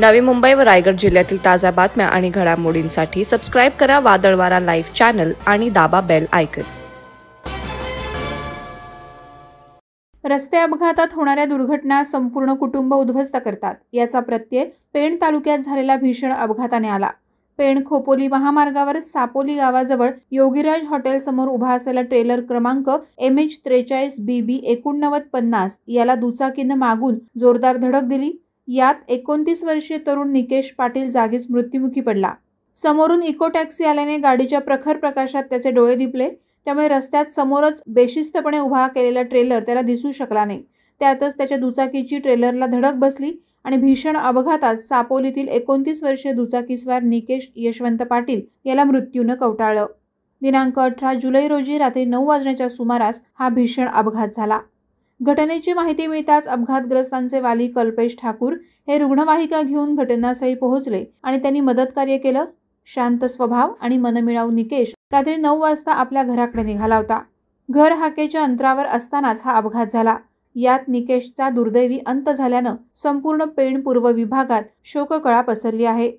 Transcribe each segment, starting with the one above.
नवी मुंबई व रायगड जिल्ह्यातील ताज्या बातम्या आणि घडामोडींसाठी सबस्क्राईब करा वादळवारा लाईव्ह चॅनल आणि दाबा बेल ऐकत रस्ते अपघातात होणाऱ्या दुर्घटना संपूर्ण कुटुंब उद्ध्वस्त करतात याचा प्रत्यय पेण तालुक्यात झालेला भीषण अपघाताने आला पेण खोपोली महामार्गावर सापोली गावाजवळ योगीराज हॉटेलसमोर उभा असलेला ट्रेलर क्रमांक एम एच त्रेचाळीस बी बी एकोणनव्वद पन्नास याला दुचाकीनं मागून जोरदार धडक दिली यात एकोणतीस वर्षीय तरुण निकेश पाटील जागीच मृत्युमुखी पडला समोरून इको टॅक्सी आल्याने गाडीच्या प्रखर प्रकाशात त्याचे डोळे दिपले त्यामुळे रस्त्यात समोरच बेशिस्तपणे उभा केलेला ट्रेलर त्याला दिसू शकला नाही त्यातच त्याच्या दुचाकीची ट्रेलरला धडक बसली आणि भीषण अपघातात सापोलीतील एकोणतीस वर्षीय दुचाकीस्वार निकेश यशवंत पाटील याला मृत्यूनं कवटाळलं दिनांक अठरा जुलै रोजी रात्री नऊ वाजण्याच्या सुमारास हा भीषण अपघात झाला घटनेची माहिती मिळताच अपघातग्रस्तांचे वाली कल्पेश ठाकूर हे रुग्णवाहिका घेऊन घटनास्थळी पोहोचले आणि त्यांनी मदतकार्य केलं शांत स्वभाव आणि मनमिळावू निकेश रात्री नऊ वाजता आपल्या घराकडे निघाला होता घर हाकेच्या अंतरावर असतानाच हा अपघात झाला यात निकेशचा दुर्दैवी अंत झाल्यानं संपूर्ण पेण पूर्व विभागात शोककळा पसरली आहे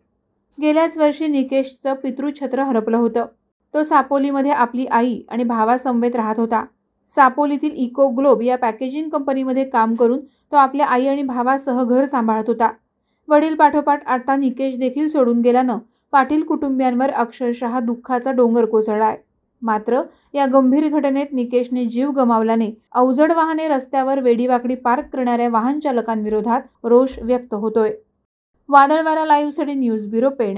गेल्याच वर्षी निकेशचं पितृछत्र हरपलं होतं तो सापोलीमध्ये आपली आई आणि भावासमवेत राहत होता सापोलीतील इको ग्लोब या पॅकेजिंग कंपनीमध्ये काम करून तो आपल्या आई आणि भावासह घर सांभाळत होता वडील पाठोपाठ आता निकेश देखील सोडून गेल्यानं पाटील कुटुंबियांवर अक्षरशः दुःखाचा डोंगर कोसळला आहे मात्र या गंभीर घटनेत निकेशने जीव गमावल्याने अवजड वाहने रस्त्यावर वेडीवाकडी पार्क करणाऱ्या वाहन चालकांविरोधात रोष व्यक्त होतोय वादळवारा लाईव्हसाठी न्यूज ब्युरो पेण